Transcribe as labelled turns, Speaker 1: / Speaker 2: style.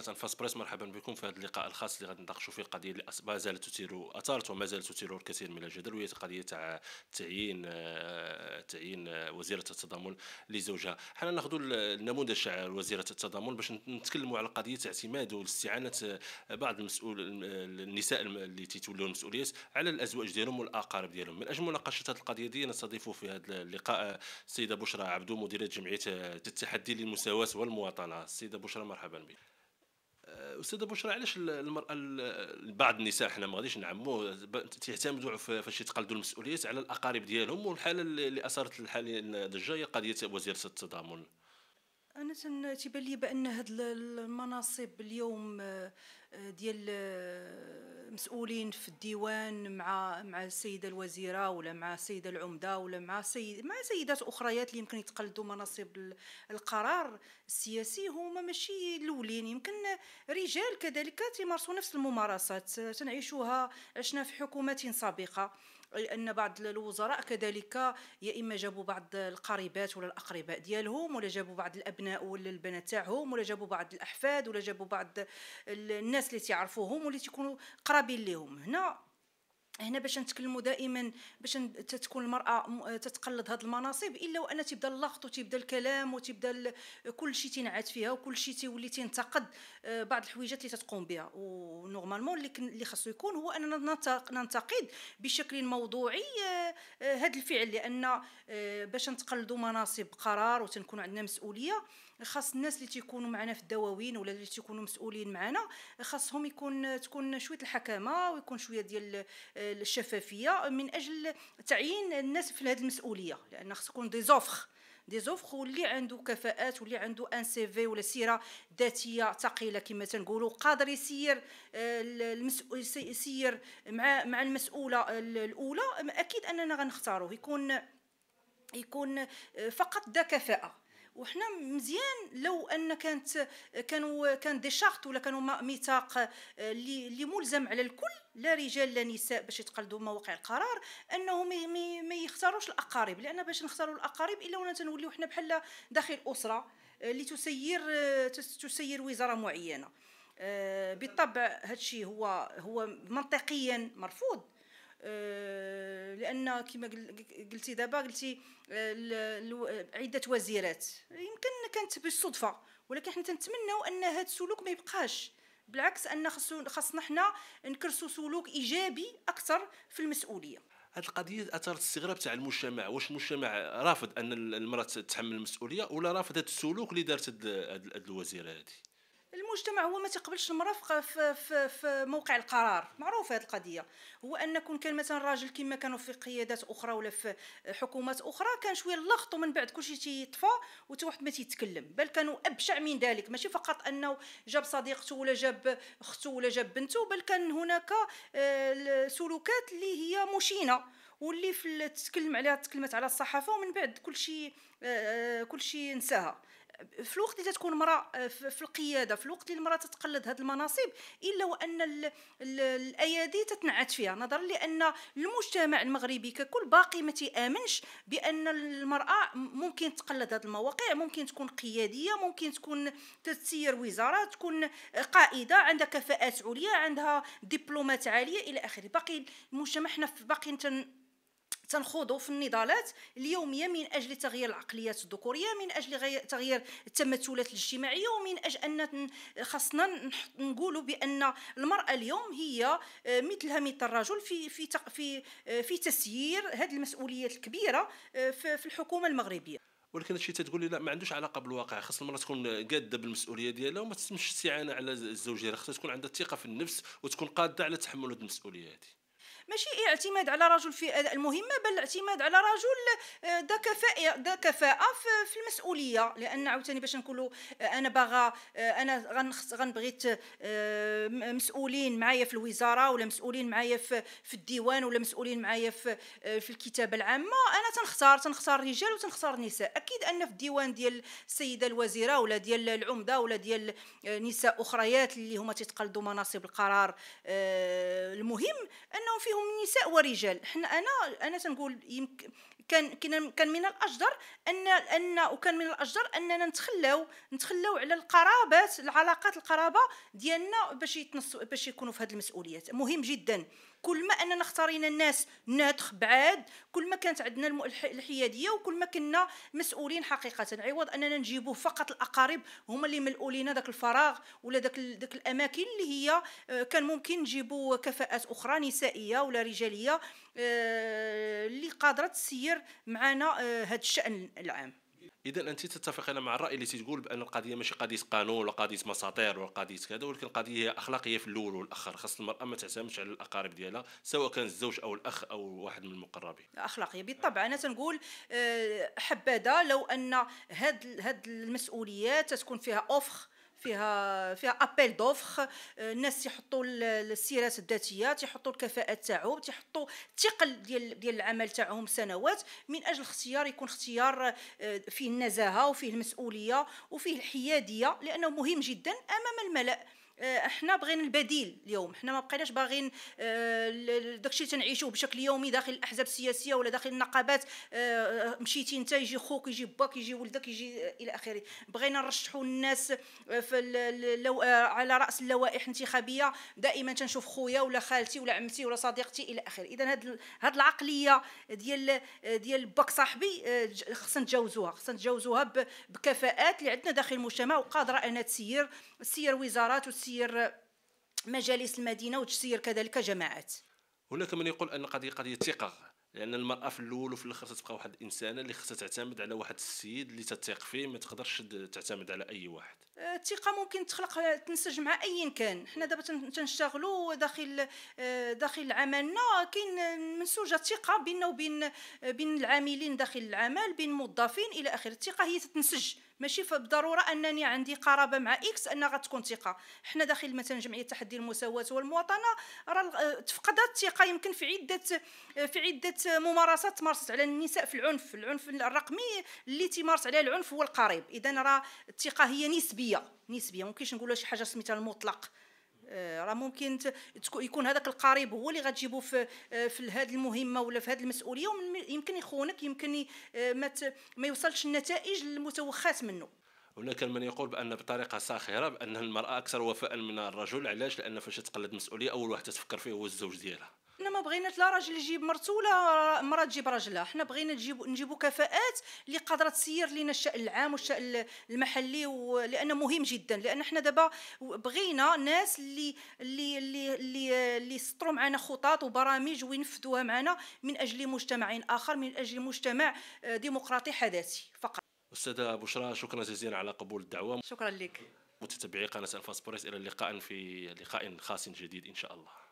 Speaker 1: قناه انفاس بريس مرحبا بكم في هذا اللقاء الخاص اللي غادي نناقشوا فيه قضيه اللي ما زالت تثير اثارت وما زالت تثير الكثير من الجدل وهي قضيه تاع تعيين آه، تعيين آه، وزيره التضامن لزوجها حنا ناخذوا النموذج تاع وزيره التضامن باش نتكلموا على قضيه اعتماد واستعانه آه، بعض المسؤول النساء اللي تيتولوا المسؤوليات على الازواج ديالهم والاقارب ديالهم من اجل مناقشه هذه القضيه دي نستضيف في هذا اللقاء السيده بشرى عبدو مديره جمعيه التحدي للمساواه والمواطنه السيده بشرى مرحبا بك آه، استاذه بشرى علاش المراه بعض النساء حنا ما غاديش نعمو تيعتمدوا فاش يتقلدوا المسؤوليات على الاقارب ديالهم والحاله اللي اثرت الحاله الضجه هي قضيه وزيره التضامن
Speaker 2: انا تيبان لي بان هاد المناصب اليوم آه، آه، ديال آه، مسؤولين في الديوان مع مع السيده الوزيره ولا مع السيده العمده ولا مع سيد مع سيدات اخريات اللي يمكن يتقلدوا مناصب القرار السياسي هما ماشي الاولين يمكن رجال كذلك تيمارسوا نفس الممارسات تنعيشوها عشنا في حكومات سابقه لان بعض الوزراء كذلك يا اما جابوا بعض القريبات ولا الاقرباء ديالهم ولا جابوا بعض الابناء ولا البنات تاعهم ولا جابوا بعض الاحفاد ولا جابوا بعض الناس اللي تيعرفوهم واللي تيكونوا قرابين لهم هنا هنا باش نتكلموا دائما باش تكون المراه تتقلد هذه المناصب الا وان تيبدا اللغط وتيبدا الكلام وتيبدا كل شيء تنعاد فيها وكل شيء تيولي تنتقد آه، بعض الحويجات اللي تتقوم بها ونورمالمون اللي اللي خاصو يكون هو اننا ننتقد بشكل موضوعي هذا آه، الفعل لان آه، باش نتقلدوا مناصب قرار وتنكون عندنا مسؤوليه خاص الناس اللي تيكونوا معنا في الدواوين ولا اللي تيكونوا مسؤولين معنا خاصهم يكون تكون شويه الحكامه ويكون شويه ديال الشفافيه من اجل تعيين الناس في هذه المسؤوليه لان خص يكون دي زوفخ دي زوفخ واللي عنده كفاءات واللي عنده ان سي في ولا سيره ذاتيه ثقيله كما تنقولوا قادر يسير آه، يسير مع مع المسؤوله الاولى اكيد اننا غنختاره يكون يكون آه، فقط ذا كفاءه وحنا مزيان لو ان كانت كانوا كان دي شارت ولا كانوا ميثاق اللي آه، ملزم على الكل لا رجال لا نساء باش يتقلدوا مواقع القرار انهم ما يختاروش الاقارب لان باش نختاروا الاقارب الا ونا تنوليو حنا بحال داخل اسره آه، اللي تسير آه، تسير وزاره معينه بالطبع هادشي هو هو منطقيا مرفوض لان كما قلتي دابا قلتي عده وزيرات يمكن كانت بالصدفه ولكن حنا تنتمناو ان هذا السلوك ما يبقاش بالعكس ان خصنا حنا نكرسوا سلوك ايجابي اكثر في المسؤوليه
Speaker 1: هذه القضيه اثرت استغراب تاع المجتمع واش المجتمع رافض ان المراه تتحمل المسؤوليه ولا رافض هذا السلوك اللي دارت هذه الوزيره هذه
Speaker 2: المجتمع هو ما تقبلش المراه في, في, في موقع القرار معروفه هذه القضيه هو ان كون كان مثلا راجل كما كانوا في قيادات اخرى ولا في حكومات اخرى كان شويه اللغط ومن بعد كلشي تيطفى وتا واحد ما تيتكلم بل كانوا ابشع من ذلك ماشي فقط انه جاب صديقته ولا جاب اخته ولا جاب بنته بل كان هناك آه، سلوكات اللي هي مشينه واللي في تكلم عليها تكلمت على الصحافه ومن بعد كلشي آه، آه، كلشي نساها في الوقت اللي تكون مرأة في القيادة في الوقت اللي المرأة تتقلد هذه المناصب إلا وأن الأيادي تتنعت فيها نظرا لأن المجتمع المغربي ككل باقي ما تيامنش بأن المرأة ممكن تقلد هذه المواقع ممكن تكون قيادية ممكن تكون تسير وزارة تكون قائدة عندها كفاءات عليا عندها دبلومات عالية إلى آخره باقي المجتمع حنا باقي تنخوضوا في النضالات اليوميه من اجل تغيير العقليات الذكوريه من اجل تغيير التمثلات الاجتماعيه ومن اجل ان خاصنا نقولوا بان المراه اليوم هي آه، مثلها مثل الرجل في في في آه، في تسيير هذه المسؤوليات الكبيره آه، في الحكومه المغربيه
Speaker 1: ولكن هادشي تتقول لي لا ما عندوش علاقه بالواقع خاص المراه تكون قاده بالمسؤوليه ديالها وما تتمش استعانه على الزوج ديالها خاصها تكون عندها ثقه في النفس وتكون قاده على تحمل هذه المسؤوليه هذه
Speaker 2: ماشي إيه، اعتماد على رجل في آه، المهمه بل الاعتماد على رجل آه، ذا كفاءه ذا كفاءه في المسؤوليه لان عاوتاني باش نقولوا آه، انا باغا انا غنبغيت مسؤولين معايا في الوزاره ولا مسؤولين معايا في الديوان ولا مسؤولين معايا في في الكتابه العامه انا تنختار تنختار رجال وتنختار نساء اكيد ان في الديوان ديال السيده الوزيره ولا ديال العمده ولا ديال نساء اخريات اللي هما تيتقلدوا مناصب القرار المهم انهم فيهم من نساء ورجال حنا انا انا تنقول يمكن كان كان من الاجدر ان ان وكان من الاجدر اننا نتخلاو نتخلاو على القرابات العلاقات القرابه ديالنا باش يتنصوا باش يكونوا في هذه المسؤوليات مهم جدا كل ما اننا اختارينا الناس ناتخ بعاد كل ما كانت عندنا الحياديه وكل ما كنا مسؤولين حقيقه عوض اننا نجيبوه فقط الاقارب هما اللي ملؤوا لنا ذاك الفراغ ولا ذاك ذاك الاماكن اللي هي آه، كان ممكن نجيبوا كفاءات اخرى نسائيه ولا رجاليه آه، اللي قادره تسير معنا هذا آه، الشان العام
Speaker 1: اذا انت تتفقين مع الراي اللي تقول بان القضيه ماشي قضيه قانون ولا قضيه مساطير ولا قضيه كذا ولكن القضيه هي اخلاقيه في الاول والاخر خاص المراه ما تعتمدش على الاقارب ديالها سواء كان الزوج او الاخ او واحد من المقربين
Speaker 2: اخلاقيه بالطبع انا تنقول آه، حبذا لو ان هاد هاد المسؤوليات تكون فيها اوفخ فيها فيها ابيل آه، دوفخ الناس يحطوا السيرات الذاتيه تيحطوا الكفاءات تاعهم تيحطوا الثقل ديال ديال العمل تاعهم سنوات من اجل اختيار يكون اختيار آه، فيه النزاهه وفيه المسؤوليه وفيه الحياديه لانه مهم جدا امام الملأ آه، احنا بغينا البديل اليوم احنا ما بقيناش باغيين آه، داكشي اللي تنعيشوه بشكل يومي داخل الاحزاب السياسيه ولا داخل النقابات آه، مشيتي انت يجي خوك يجي باك يجي ولدك يجي الى اخره بغينا نرشحوا الناس في اللو... على راس اللوائح الانتخابيه دائما تنشوف خويا ولا خالتي ولا عمتي ولا صديقتي الى اخره اذا هاد هاد العقليه ديال ديال باك صاحبي خصنا نتجاوزوها خصنا نتجاوزوها بكفاءات اللي عندنا داخل المجتمع وقادره انها تسير تسير وزارات وتسير تسير مجالس المدينه وتسير كذلك جماعات
Speaker 1: هناك من يقول ان قضيه قضيه ثقه لان المراه في الاول وفي الاخر تتبقى واحد الانسانه اللي خصها تعتمد على واحد السيد اللي تثق فيه ما تقدرش تعتمد على اي واحد
Speaker 2: آه، الثقه ممكن تخلق تنسج مع اي كان حنا دابا تنشتغلوا داخل آه، داخل عملنا كاين منسوجه ثقه بيننا وبين بين العاملين داخل العمل بين الموظفين الى اخره الثقه هي تتنسج ماشي بالضروره انني عندي قرابه مع اكس انها غتكون ثقه حنا داخل مثلا جمعيه تحدي المساواه والمواطنه راه آه، تفقدت الثقه يمكن في عده في عده كانت ممارسات تمارست على النساء في العنف العنف الرقمي اللي تيمارس عليه العنف هو القريب اذا راه الثقه هي نسبيه نسبيه ممكنش نقولوا شي حاجه سميتها المطلق آه، راه ممكن يكون هذاك القريب هو اللي غتجيبو في آه، في هذه المهمه ولا في هذه المسؤوليه يمكن يخونك يمكن آه، ما ما يوصلش النتائج المتوخات منه
Speaker 1: هناك من يقول بان بطريقه ساخره بان المراه اكثر وفاء من الرجل علاش لان فاش تقلد مسؤوليه اول واحد تفكر فيه هو الزوج ديالها
Speaker 2: بغينا لا راجل يجيب مرته ولا مراه تجيب راجلها حنا بغينا نجيب نجيبوا كفاءات اللي قادره تسير لنا الشان العام والشان المحلي لأن مهم جدا لان حنا دابا بغينا ناس اللي اللي اللي اللي, اللي يسطروا معنا خطط وبرامج وينفذوها معنا من اجل مجتمع اخر من اجل مجتمع آه، ديمقراطي حداثي فقط
Speaker 1: استاذه بشرى شكرا جزيلا على قبول الدعوه شكرا لك متتبعي قناه الفاسبوريس الى اللقاء في لقاء خاص جديد ان شاء الله